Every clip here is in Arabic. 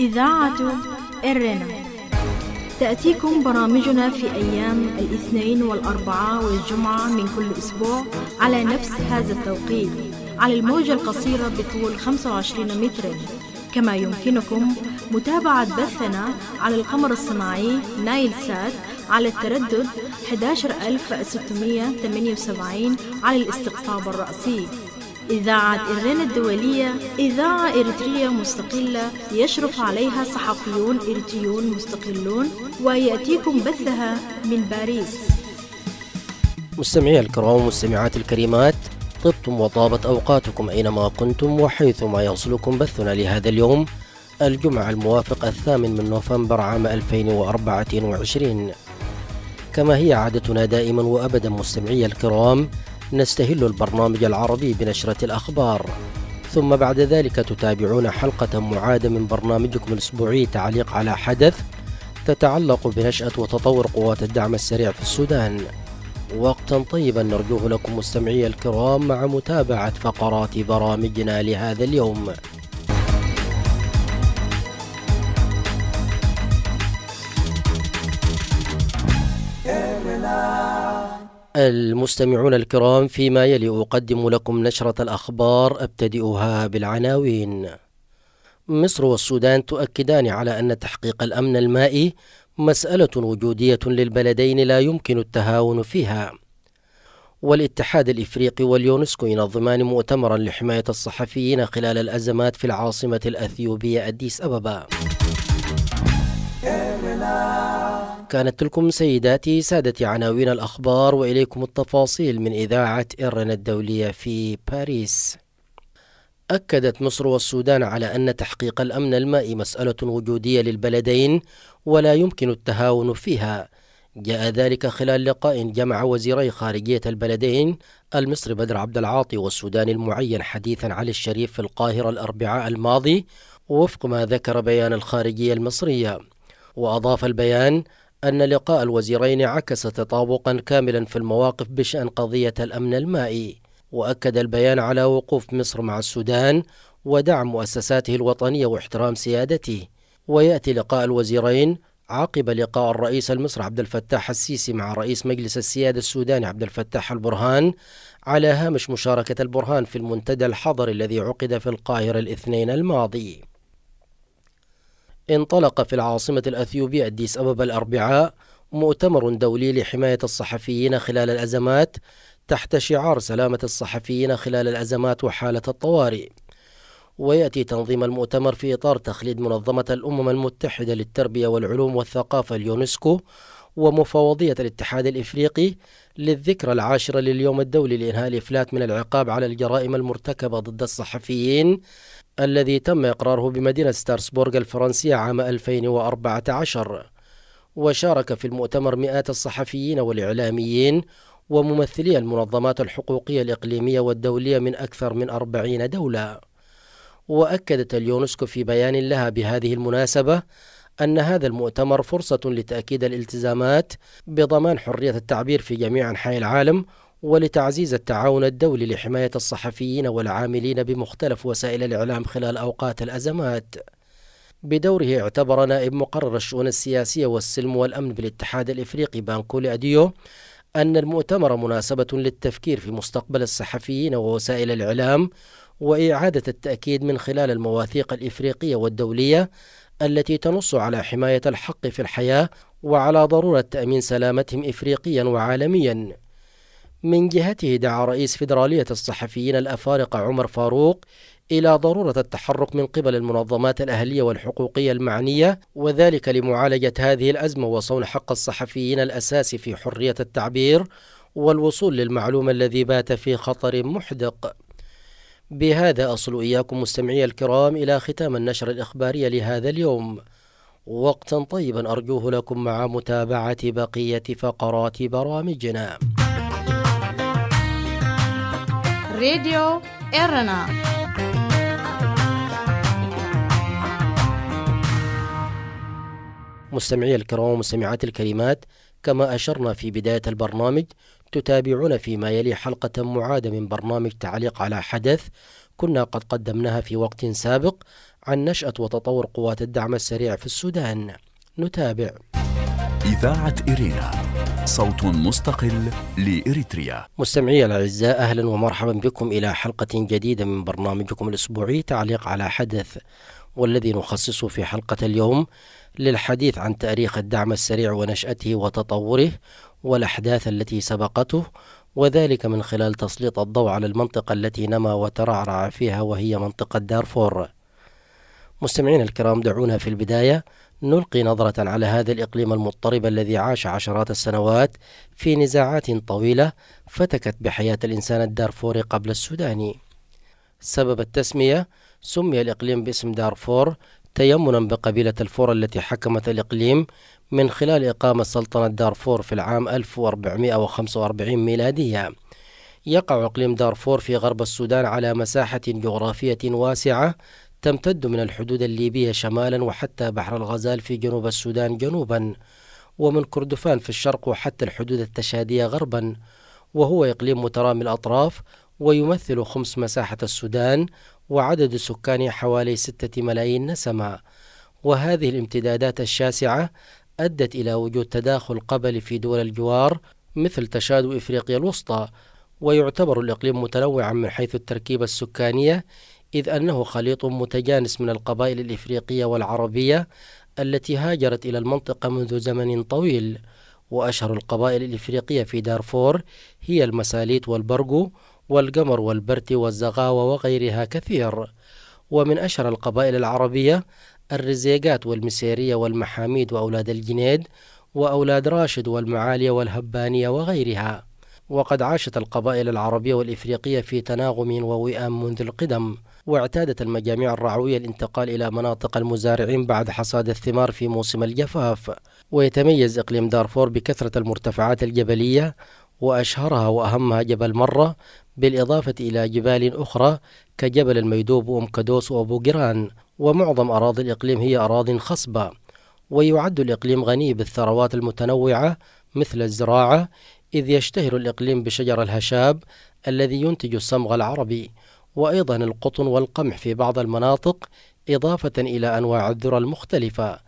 إذاعة الرنا تأتيكم برامجنا في أيام الاثنين والأربعاء والجمعة من كل أسبوع على نفس هذا التوقيت على الموجة القصيرة بطول 25 متر كما يمكنكم متابعة بثنا على القمر الصناعي نايل سات على التردد 11678 على الاستقطاب الرأسي إذاعة إيرلان الدولية إذاعة إريترية مستقلة يشرف عليها صحفيون إريتريون مستقلون ويأتيكم بثها من باريس مستمعي الكرام والمستمعات الكريمات طبتم وطابت أوقاتكم أينما كنتم وحيثما يصلكم بثنا لهذا اليوم الجمعة الموافق الثامن من نوفمبر عام 2024 كما هي عادتنا دائما وأبدا مستمعي الكرام نستهل البرنامج العربي بنشرة الأخبار ثم بعد ذلك تتابعون حلقة معادة من برنامجكم الأسبوعي تعليق على حدث تتعلق بنشأة وتطور قوات الدعم السريع في السودان وقتا طيبا نرجوه لكم مستمعي الكرام مع متابعة فقرات برامجنا لهذا اليوم المستمعون الكرام فيما يلي أقدم لكم نشرة الأخبار أبتدئها بالعناوين مصر والسودان تؤكدان على أن تحقيق الأمن المائي مسألة وجودية للبلدين لا يمكن التهاون فيها والاتحاد الإفريقي واليونسكو ينظمان مؤتمرا لحماية الصحفيين خلال الأزمات في العاصمة الأثيوبية أديس أبابا كانت تلكم سيداتي سادتي عناوين الأخبار وإليكم التفاصيل من إذاعة إرنا الدولية في باريس أكدت مصر والسودان على أن تحقيق الأمن المائي مسألة وجودية للبلدين ولا يمكن التهاون فيها جاء ذلك خلال لقاء جمع وزيري خارجية البلدين المصري بدر عبد العاطي والسوداني المعين حديثا علي الشريف في القاهرة الأربعاء الماضي وفق ما ذكر بيان الخارجية المصرية وأضاف البيان أن لقاء الوزيرين عكس تطابقا كاملا في المواقف بشأن قضية الأمن المائي وأكد البيان على وقوف مصر مع السودان ودعم مؤسساته الوطنية واحترام سيادته ويأتي لقاء الوزيرين عقب لقاء الرئيس المصري عبد الفتاح السيسي مع رئيس مجلس السيادة السوداني عبد الفتاح البرهان على هامش مشاركة البرهان في المنتدى الحضري الذي عقد في القاهرة الاثنين الماضي انطلق في العاصمة الأثيوبية أديس أبابا الأربعاء مؤتمر دولي لحماية الصحفيين خلال الأزمات تحت شعار سلامة الصحفيين خلال الأزمات وحالة الطوارئ ويأتي تنظيم المؤتمر في إطار تخليد منظمة الأمم المتحدة للتربية والعلوم والثقافة اليونسكو ومفوضية الاتحاد الإفريقي للذكرى العاشرة لليوم الدولي لإنهاء الإفلات من العقاب على الجرائم المرتكبة ضد الصحفيين الذي تم إقراره بمدينة ستارسبورغ الفرنسية عام 2014 وشارك في المؤتمر مئات الصحفيين والإعلاميين وممثلي المنظمات الحقوقية الإقليمية والدولية من أكثر من أربعين دولة وأكدت اليونسكو في بيان لها بهذه المناسبة أن هذا المؤتمر فرصة لتأكيد الالتزامات بضمان حرية التعبير في جميع أنحاء العالم ولتعزيز التعاون الدولي لحماية الصحفيين والعاملين بمختلف وسائل الإعلام خلال أوقات الأزمات بدوره اعتبر نائب مقرر الشؤون السياسية والسلم والأمن بالاتحاد الإفريقي بانكول أديو أن المؤتمر مناسبة للتفكير في مستقبل الصحفيين ووسائل الإعلام وإعادة التأكيد من خلال المواثيق الإفريقية والدولية التي تنص على حماية الحق في الحياة وعلى ضرورة تأمين سلامتهم إفريقيا وعالميا من جهته دعا رئيس فدرالية الصحفيين الأفارقة عمر فاروق إلى ضرورة التحرك من قبل المنظمات الأهلية والحقوقية المعنية وذلك لمعالجة هذه الأزمة وصون حق الصحفيين الأساسي في حرية التعبير والوصول للمعلومة الذي بات في خطر محدق بهذا أصل إياكم مستمعي الكرام إلى ختام النشرة الإخبارية لهذا اليوم وقتا طيبا أرجوه لكم مع متابعة بقية فقرات برامجنا راديو إرنا مستمعي الكرام ومستمعاتي الكريمات كما أشرنا في بداية البرنامج تتابعون فيما يلي حلقة معادة من برنامج تعليق على حدث كنا قد قدمناها في وقت سابق عن نشأة وتطور قوات الدعم السريع في السودان نتابع إذاعة إيرينا صوت مستقل لإريتريا مستمعي الأعزاء أهلا ومرحبا بكم إلى حلقة جديدة من برنامجكم الأسبوعي تعليق على حدث والذي نخصصه في حلقة اليوم للحديث عن تاريخ الدعم السريع ونشأته وتطوره والأحداث التي سبقته وذلك من خلال تسليط الضوء على المنطقة التي نما وترعرع فيها وهي منطقة دارفور مستمعينا الكرام دعونا في البداية نلقي نظرة على هذا الإقليم المضطرب الذي عاش عشرات السنوات في نزاعات طويلة فتكت بحياة الإنسان الدارفوري قبل السوداني. سبب التسمية سمي الإقليم باسم دارفور تيمنا بقبيلة الفور التي حكمت الإقليم من خلال إقامة سلطنة دارفور في العام 1445 ميلادية. يقع إقليم دارفور في غرب السودان على مساحة جغرافية واسعة تمتد من الحدود الليبية شمالا وحتى بحر الغزال في جنوب السودان جنوبا ومن كردفان في الشرق وحتى الحدود التشادية غربا وهو إقليم مترامي الأطراف ويمثل خمس مساحة السودان وعدد سكانه حوالي ستة ملايين نسمة وهذه الامتدادات الشاسعة أدت إلى وجود تداخل قبلي في دول الجوار مثل تشاد افريقيا الوسطى ويعتبر الإقليم متنوعا من حيث التركيبة السكانية إذ أنه خليط متجانس من القبائل الإفريقية والعربية التي هاجرت إلى المنطقة منذ زمن طويل وأشهر القبائل الإفريقية في دارفور هي المساليت والبرغو والقمر والبرتي والزغاوة وغيرها كثير ومن أشهر القبائل العربية الرزيقات والمسيرية والمحاميد وأولاد الجنيد وأولاد راشد والمعالية والهبانية وغيرها وقد عاشت القبائل العربية والإفريقية في تناغم ووئام منذ القدم واعتادت المجاميع الرعوية الانتقال إلى مناطق المزارعين بعد حصاد الثمار في موسم الجفاف ويتميز إقليم دارفور بكثرة المرتفعات الجبلية وأشهرها وأهمها جبل مرة بالإضافة إلى جبال أخرى كجبل الميدوب وأم كدوس وأبو جيران ومعظم أراضي الإقليم هي أراضي خصبة ويعد الإقليم غني بالثروات المتنوعة مثل الزراعة إذ يشتهر الإقليم بشجر الهشاب الذي ينتج الصمغ العربي وأيضا القطن والقمح في بعض المناطق إضافة إلى أنواع الذرة المختلفة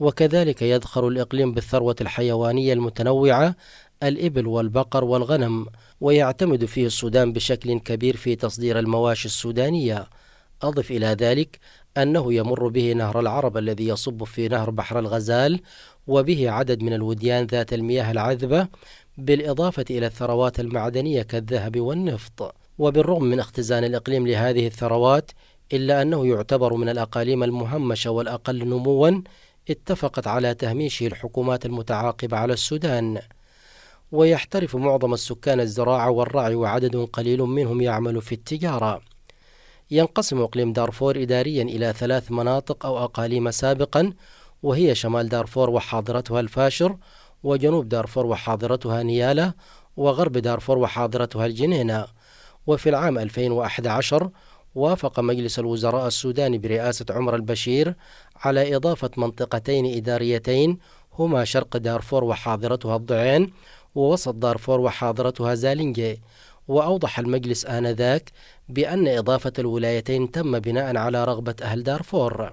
وكذلك يذخر الإقليم بالثروة الحيوانية المتنوعة الإبل والبقر والغنم ويعتمد فيه السودان بشكل كبير في تصدير المواشي السودانية أضف إلى ذلك أنه يمر به نهر العرب الذي يصب في نهر بحر الغزال وبه عدد من الوديان ذات المياه العذبة بالإضافة إلى الثروات المعدنية كالذهب والنفط وبالرغم من اختزان الإقليم لهذه الثروات إلا أنه يعتبر من الأقاليم المهمشة والأقل نموا اتفقت على تهميشه الحكومات المتعاقبة على السودان ويحترف معظم السكان الزراعة والرعي وعدد قليل منهم يعمل في التجارة ينقسم إقليم دارفور إداريا إلى ثلاث مناطق أو أقاليم سابقا وهي شمال دارفور وحاضرتها الفاشر وجنوب دارفور وحاضرتها نيالا وغرب دارفور وحاضرتها الجنينة وفي العام 2011 وافق مجلس الوزراء السوداني برئاسة عمر البشير على إضافة منطقتين إداريتين هما شرق دارفور وحاضرتها الضعين ووسط دارفور وحاضرتها زالينجي وأوضح المجلس آنذاك بأن إضافة الولايتين تم بناء على رغبة أهل دارفور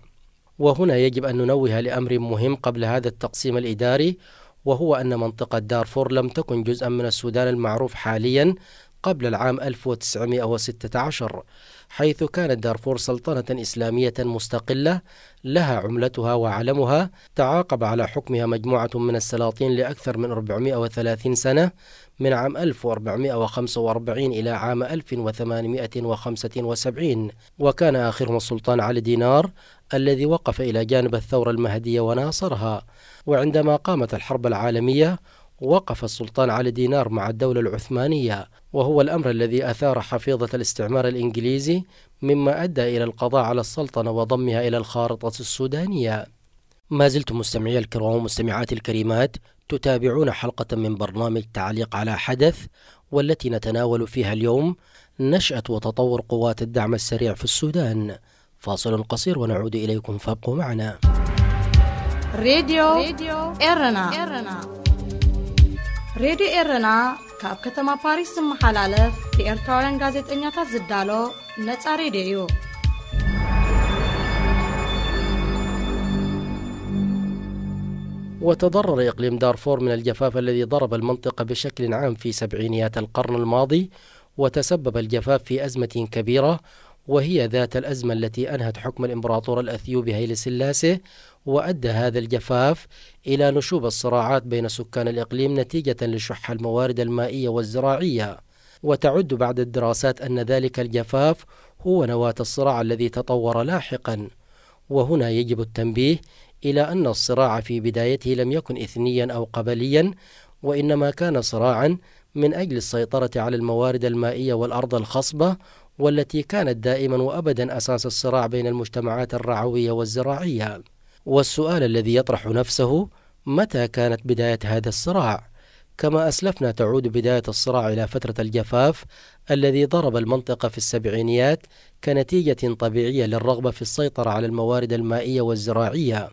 وهنا يجب أن ننوه لأمر مهم قبل هذا التقسيم الإداري وهو أن منطقة دارفور لم تكن جزءا من السودان المعروف حاليا قبل العام 1916 حيث كانت دارفور سلطنة إسلامية مستقلة لها عملتها وعلمها تعاقب على حكمها مجموعة من السلاطين لأكثر من 430 سنة من عام 1445 إلى عام 1875 وكان آخرهم السلطان علي دينار الذي وقف إلى جانب الثورة المهدية وناصرها وعندما قامت الحرب العالمية وقف السلطان على دينار مع الدولة العثمانية وهو الأمر الذي أثار حفيظة الاستعمار الإنجليزي مما أدى إلى القضاء على السلطنة وضمها إلى الخارطة السودانية ما زلتم مستمعي الكرام ومستمعاتي الكريمات تتابعون حلقة من برنامج تعليق على حدث والتي نتناول فيها اليوم نشأة وتطور قوات الدعم السريع في السودان فاصل قصير ونعود إليكم فابقوا معنا راديو. إرنا. إرنا. ሬድዮ ኤረና ካብ ከተማ ፓሪስ ዝመሓላለፍ ብኤርትራውያን ጋዜጠኛታት ዝዳሎ ነፃ ሬድዮ እዩ وتضرر إقليم دارفور من الجفاف الذي ضرب المنطقة بشكل عام في سبعينيات القرن الماضي وتسبب الجفاف في أزمة كبيرة وهي ذات الأزمة التي أنهت حكم الإمبراطور الأثيوبي هيلي سلاسي وأدى هذا الجفاف إلى نشوب الصراعات بين سكان الإقليم نتيجة لشح الموارد المائية والزراعية وتعد بعد الدراسات أن ذلك الجفاف هو نواة الصراع الذي تطور لاحقا وهنا يجب التنبيه إلى أن الصراع في بدايته لم يكن إثنيا أو قبليا وإنما كان صراعا من أجل السيطرة على الموارد المائية والأرض الخصبة والتي كانت دائما وابدا اساس الصراع بين المجتمعات الرعويه والزراعيه والسؤال الذي يطرح نفسه متى كانت بدايه هذا الصراع كما اسلفنا تعود بدايه الصراع الى فتره الجفاف الذي ضرب المنطقه في السبعينيات كنتيجه طبيعيه للرغبه في السيطره على الموارد المائيه والزراعيه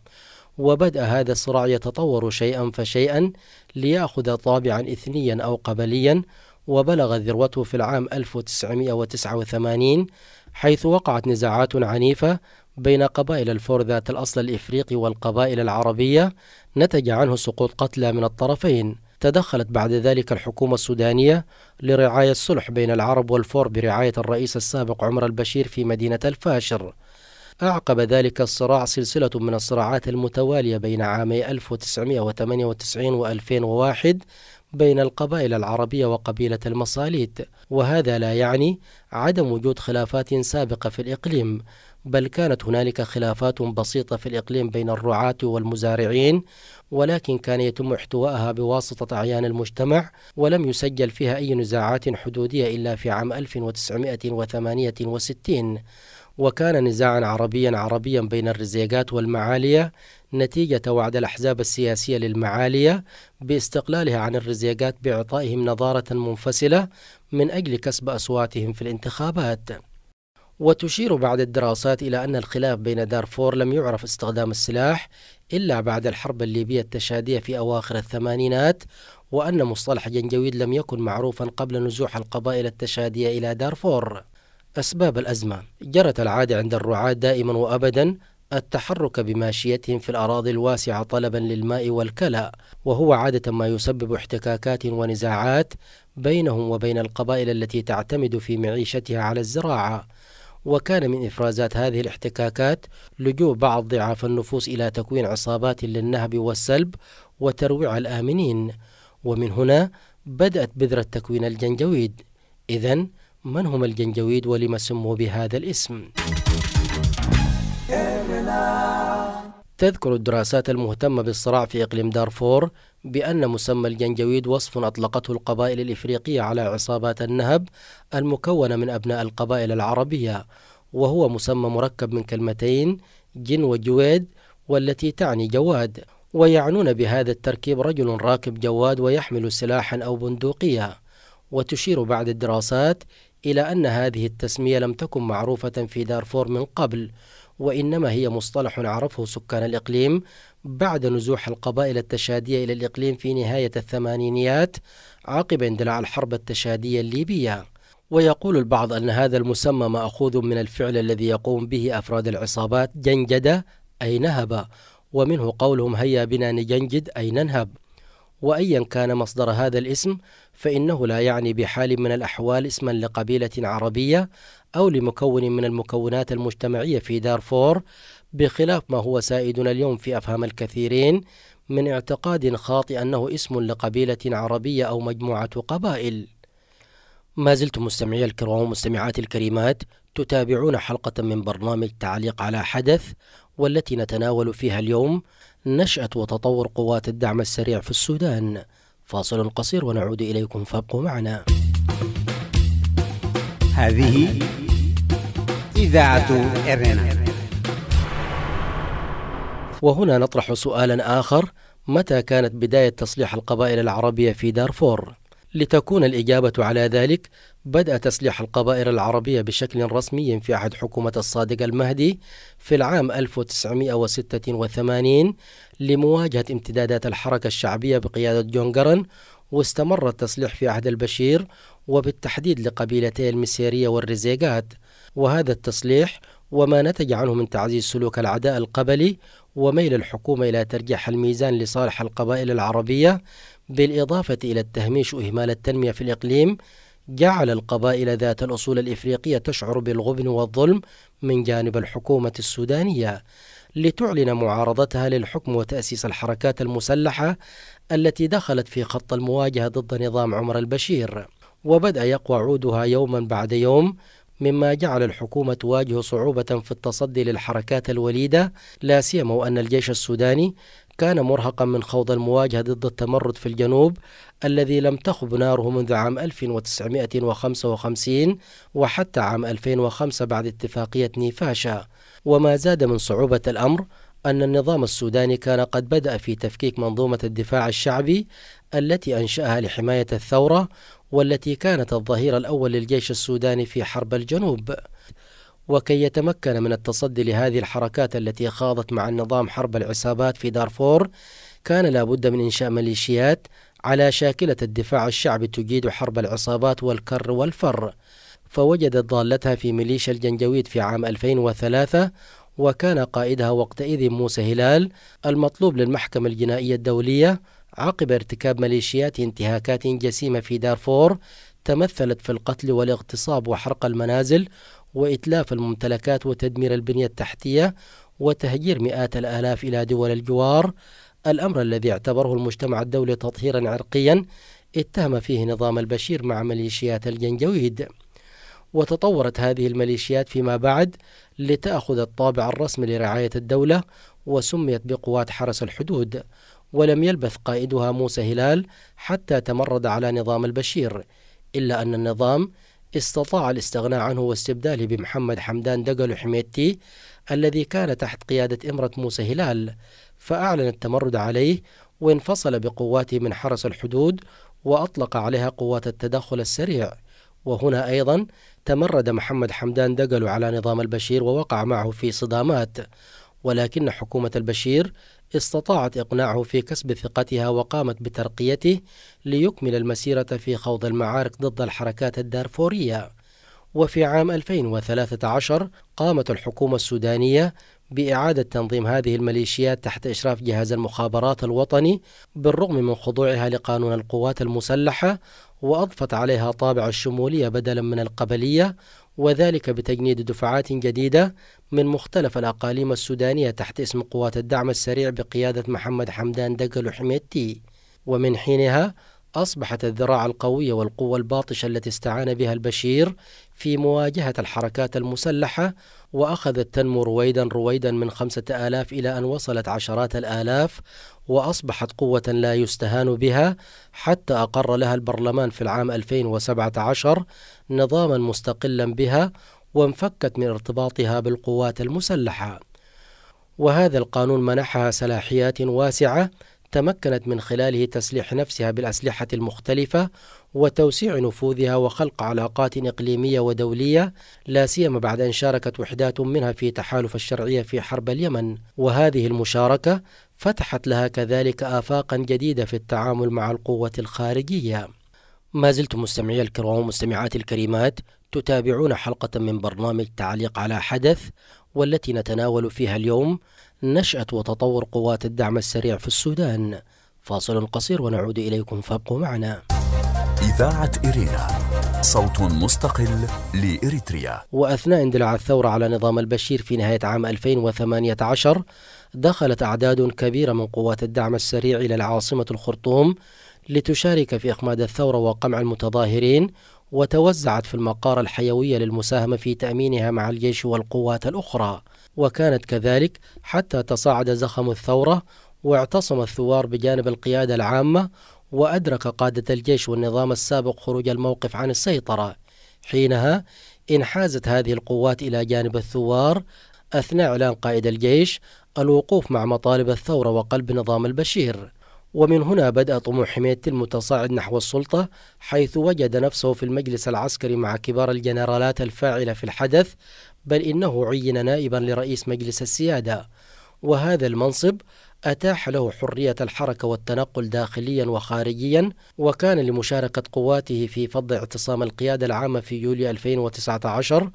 وبدأ هذا الصراع يتطور شيئا فشيئا ليأخذ طابعا إثنيا أو قبليا وبلغت ذروته في العام 1989 حيث وقعت نزاعات عنيفة بين قبائل الفور ذات الأصل الإفريقي والقبائل العربية نتج عنه سقوط قتلى من الطرفين تدخلت بعد ذلك الحكومة السودانية لرعاية الصلح بين العرب والفور برعاية الرئيس السابق عمر البشير في مدينة الفاشر أعقب ذلك الصراع سلسلة من الصراعات المتوالية بين عامي 1998 و 2001 بين القبائل العربية وقبيلة المصاليت وهذا لا يعني عدم وجود خلافات سابقة في الإقليم بل كانت هنالك خلافات بسيطة في الإقليم بين الرعاة والمزارعين ولكن كان يتم احتوائها بواسطة أعيان المجتمع ولم يسجل فيها أي نزاعات حدودية إلا في عام 1968 وكان نزاعا عربيا عربيا بين الرزيقات والمعالية نتيجة وعد الأحزاب السياسية للمعالية باستقلالها عن الرزيقات بإعطائهم نظارة منفصلة من أجل كسب أصواتهم في الانتخابات وتشير بعض الدراسات إلى أن الخلاف بين دارفور لم يعرف استخدام السلاح إلا بعد الحرب الليبية التشادية في أواخر الثمانينات وأن مصطلح جنجويد لم يكن معروفا قبل نزوح القبائل التشادية إلى دارفور أسباب الأزمة جرت العادة عند الرعاة دائما وأبدا التحرك بماشيتهم في الأراضي الواسعة طلبا للماء والكلاء وهو عادة ما يسبب احتكاكات ونزاعات بينهم وبين القبائل التي تعتمد في معيشتها على الزراعة وكان من إفرازات هذه الاحتكاكات لجوء بعض ضعاف النفوس إلى تكوين عصابات للنهب والسلب وترويع الآمنين ومن هنا بدأت بذرة تكوين الجنجويد إذا من هم الجنجويد ولم سموا بهذا الاسم؟ تذكر الدراسات المهتمة بالصراع في إقليم دارفور بأن مسمى الجنجويد وصف أطلقته القبائل الإفريقية على عصابات النهب المكونة من أبناء القبائل العربية وهو مسمى مركب من كلمتين جن وجويد والتي تعني جواد ويعنون بهذا التركيب رجل راكب جواد ويحمل سلاحا أو بندقية وتشير بعد الدراسات إلى أن هذه التسمية لم تكن معروفة في دارفور من قبل وإنما هي مصطلح عرفه سكان الإقليم بعد نزوح القبائل التشادية إلى الإقليم في نهاية الثمانينيات عقب اندلاع الحرب التشادية الليبية ويقول البعض أن هذا المسمى مأخوذ من الفعل الذي يقوم به أفراد العصابات جنجدة أي نهب ومنه قولهم هيا بنا نجنجد أي ننهب وايا كان مصدر هذا الاسم فانه لا يعني بحال من الاحوال اسما لقبيله عربيه او لمكون من المكونات المجتمعيه في دارفور بخلاف ما هو سائدنا اليوم في افهام الكثيرين من اعتقاد خاطئ انه اسم لقبيله عربيه او مجموعه قبائل. ما زلتم مستمعي الكرام ومستمعاتي الكريمات تتابعون حلقه من برنامج تعليق على حدث والتي نتناول فيها اليوم نشأة وتطور قوات الدعم السريع في السودان فاصل قصير ونعود إليكم فابقوا معنا هذه إذاعة إرنا وهنا نطرح سؤالا آخر متى كانت بداية تصليح القبائل العربية في دارفور؟ لتكون الإجابة على ذلك بدأ تسليح القبائل العربية بشكل رسمي في عهد حكومة الصادق المهدي في العام 1986 لمواجهة امتدادات الحركة الشعبية بقيادة جون جرن واستمر التسليح في عهد البشير وبالتحديد لقبيلتي المسيرية والرزيقات وهذا التسليح وما نتج عنه من تعزيز سلوك العداء القبلي وميل الحكومة إلى ترجيح الميزان لصالح القبائل العربية بالإضافة إلى التهميش وإهمال التنمية في الإقليم جعل القبائل ذات الأصول الإفريقية تشعر بالغبن والظلم من جانب الحكومة السودانية لتعلن معارضتها للحكم وتأسيس الحركات المسلحة التي دخلت في خط المواجهة ضد نظام عمر البشير وبدأ يقوى عودها يوما بعد يوم مما جعل الحكومة تواجه صعوبة في التصدي للحركات الوليدة لا سيما وأن الجيش السوداني كان مرهقا من خوض المواجهة ضد التمرد في الجنوب الذي لم تخب ناره منذ عام 1955 وحتى عام 2005 بعد اتفاقية نيفاشا وما زاد من صعوبة الأمر أن النظام السوداني كان قد بدأ في تفكيك منظومة الدفاع الشعبي التي أنشأها لحماية الثورة والتي كانت الظهير الأول للجيش السوداني في حرب الجنوب وكي يتمكن من التصدي لهذه الحركات التي خاضت مع النظام حرب العصابات في دارفور كان لابد من إنشاء ميليشيات على شاكلة الدفاع الشعبي تجيد حرب العصابات والكر والفر فوجدت ضالتها في ميليشيا الجنجويد في عام 2003 وكان قائدها وقتئذ موسى هلال المطلوب للمحكمة الجنائية الدولية عقب ارتكاب ميليشيات انتهاكات جسيمة في دارفور تمثلت في القتل والاغتصاب وحرق المنازل وإتلاف الممتلكات وتدمير البنية التحتية وتهجير مئات الآلاف إلى دول الجوار الأمر الذي اعتبره المجتمع الدولي تطهيرا عرقيا اتهم فيه نظام البشير مع ميليشيات الجنجويد وتطورت هذه الميليشيات فيما بعد لتأخذ الطابع الرسمي لرعاية الدولة وسميت بقوات حرس الحدود ولم يلبث قائدها موسى هلال حتى تمرد على نظام البشير إلا أن النظام استطاع الاستغناء عنه واستبداله بمحمد حمدان دقلو حميدتي الذي كان تحت قيادة إمرة موسى هلال فأعلن التمرد عليه وانفصل بقواته من حرس الحدود وأطلق عليها قوات التدخل السريع وهنا أيضا تمرد محمد حمدان دقلو على نظام البشير ووقع معه في صدامات ولكن حكومة البشير استطاعت إقناعه في كسب ثقتها وقامت بترقيته ليكمل المسيرة في خوض المعارك ضد الحركات الدارفورية وفي عام 2013 قامت الحكومة السودانية بإعادة تنظيم هذه الميليشيات تحت إشراف جهاز المخابرات الوطني بالرغم من خضوعها لقانون القوات المسلحة وأضفت عليها طابع الشمولية بدلا من القبلية وذلك بتجنيد دفعات جديدة من مختلف الأقاليم السودانية تحت اسم قوات الدعم السريع بقيادة محمد حمدان دقل حميدتي ومن حينها أصبحت الذراع القوية والقوة الباطشة التي استعان بها البشير في مواجهة الحركات المسلحة وأخذت تنمو رويدا رويدا من خمسة آلاف إلى أن وصلت عشرات الآلاف وأصبحت قوة لا يستهان بها حتى أقر لها البرلمان في العام 2017 نظاما مستقلا بها وانفكت من ارتباطها بالقوات المسلحة وهذا القانون منحها صلاحيات واسعة تمكنت من خلاله تسليح نفسها بالأسلحة المختلفة وتوسيع نفوذها وخلق علاقات إقليمية ودولية لا سيما بعد أن شاركت وحدات منها في تحالف الشرعية في حرب اليمن وهذه المشاركة فتحت لها كذلك آفاقا جديدة في التعامل مع القوة الخارجية ما زلتم مستمعي الكرام ومستمعات الكريمات تتابعون حلقة من برنامج تعليق على حدث والتي نتناول فيها اليوم نشأة وتطور قوات الدعم السريع في السودان فاصل قصير ونعود إليكم فابقوا معنا إذاعة إرينا صوت مستقل لإريتريا وأثناء اندلاع الثورة على نظام البشير في نهاية عام 2018 دخلت أعداد كبيرة من قوات الدعم السريع إلى العاصمة الخرطوم لتشارك في إخماد الثورة وقمع المتظاهرين وتوزعت في المقار الحيوية للمساهمة في تأمينها مع الجيش والقوات الأخرى وكانت كذلك حتى تصاعد زخم الثورة واعتصم الثوار بجانب القيادة العامة وأدرك قادة الجيش والنظام السابق خروج الموقف عن السيطرة حينها انحازت هذه القوات إلى جانب الثوار أثناء إعلان قائد الجيش الوقوف مع مطالب الثورة وقلب نظام البشير ومن هنا بدأ طموح حمية المتصاعد نحو السلطة حيث وجد نفسه في المجلس العسكري مع كبار الجنرالات الفاعلة في الحدث بل إنه عين نائبا لرئيس مجلس السيادة وهذا المنصب أتاح له حرية الحركة والتنقل داخليا وخارجيا وكان لمشاركة قواته في فض اعتصام القيادة العامة في يوليو 2019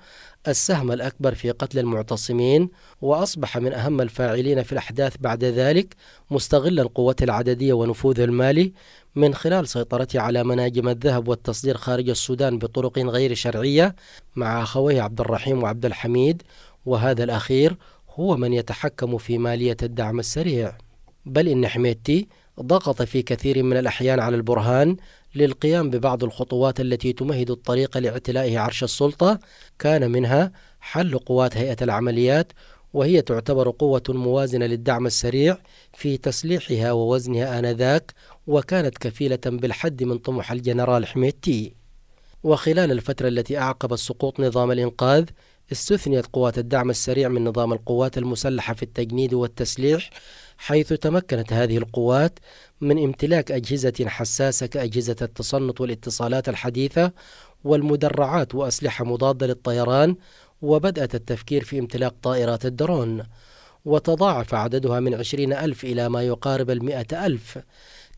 السهم الأكبر في قتل المعتصمين وأصبح من أهم الفاعلين في الأحداث بعد ذلك مستغلا قوته العددية ونفوذه المالي من خلال سيطرته على مناجم الذهب والتصدير خارج السودان بطرق غير شرعية مع أخويه عبد الرحيم وعبد الحميد وهذا الأخير هو من يتحكم في مالية الدعم السريع بل إن حميدتي ضغط في كثير من الأحيان على البرهان للقيام ببعض الخطوات التي تمهد الطريق لاعتلائه عرش السلطة كان منها حل قوات هيئة العمليات وهي تعتبر قوة موازنة للدعم السريع في تسليحها ووزنها آنذاك وكانت كفيلة بالحد من طموح الجنرال حميتي وخلال الفترة التي أعقب سقوط نظام الإنقاذ استثنيت قوات الدعم السريع من نظام القوات المسلحة في التجنيد والتسليح حيث تمكنت هذه القوات من امتلاك أجهزة حساسة كأجهزة التصنت والاتصالات الحديثة والمدرعات وأسلحة مضادة للطيران وبدأت التفكير في امتلاك طائرات الدرون وتضاعف عددها من عشرين ألف إلى ما يقارب المائه ألف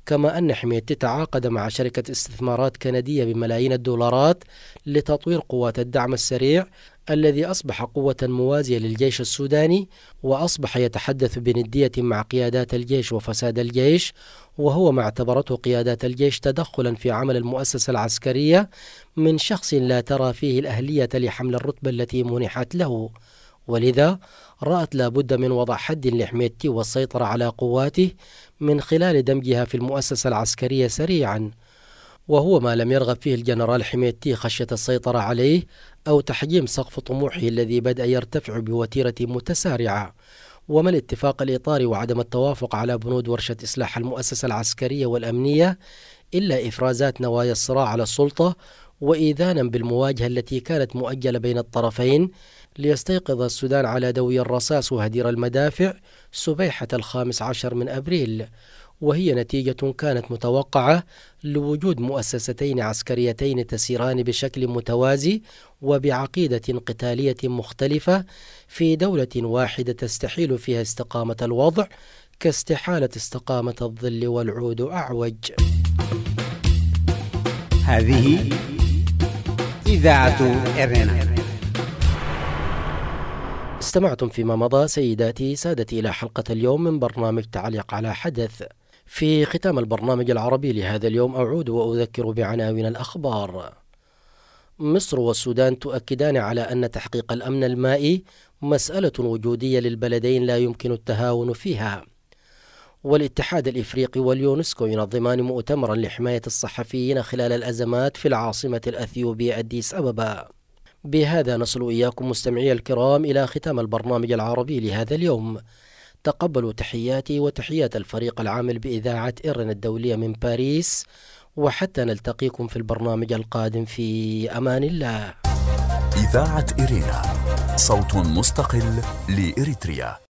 كما أن حميتي تعاقد مع شركة استثمارات كندية بملايين الدولارات لتطوير قوات الدعم السريع الذي أصبح قوة موازية للجيش السوداني وأصبح يتحدث بندية مع قيادات الجيش وفساد الجيش وهو ما اعتبرته قيادات الجيش تدخلا في عمل المؤسسة العسكرية من شخص لا ترى فيه الأهلية لحمل الرتبة التي منحت له ولذا رأت لابد من وضع حد لحميتي والسيطرة على قواته من خلال دمجها في المؤسسة العسكرية سريعاً وهو ما لم يرغب فيه الجنرال حميتي خشية السيطرة عليه أو تحجيم سقف طموحه الذي بدأ يرتفع بوتيرة متسارعة وما الاتفاق الإطاري وعدم التوافق على بنود ورشة إصلاح المؤسسة العسكرية والأمنية إلا إفرازات نوايا الصراع على السلطة وإيذانا بالمواجهة التي كانت مؤجلة بين الطرفين ليستيقظ السودان على دوي الرصاص وهدير المدافع سبيحة الخامس عشر من أبريل وهي نتيجة كانت متوقعة لوجود مؤسستين عسكريتين تسيران بشكل متوازي وبعقيدة قتالية مختلفة في دولة واحدة تستحيل فيها استقامة الوضع كاستحالة استقامة الظل والعود أعوج. هذه إذاعة إرنا استمعتم فيما مضى سيداتي سادتي إلى حلقة اليوم من برنامج تعليق على حدث في ختام البرنامج العربي لهذا اليوم أعود وأذكر بعناوين الأخبار مصر والسودان تؤكدان على أن تحقيق الأمن المائي مسألة وجودية للبلدين لا يمكن التهاون فيها والاتحاد الإفريقي واليونسكو ينظمان مؤتمرا لحماية الصحفيين خلال الأزمات في العاصمة الأثيوبية أديس أبابا بهذا نصل إياكم مستمعي الكرام إلى ختام البرنامج العربي لهذا اليوم تقبلوا تحياتي وتحيات الفريق العامل بإذاعة إرن الدولية من باريس وحتى نلتقيكم في البرنامج القادم في أمان الله إذاعة إرينا صوت مستقل لإريتريا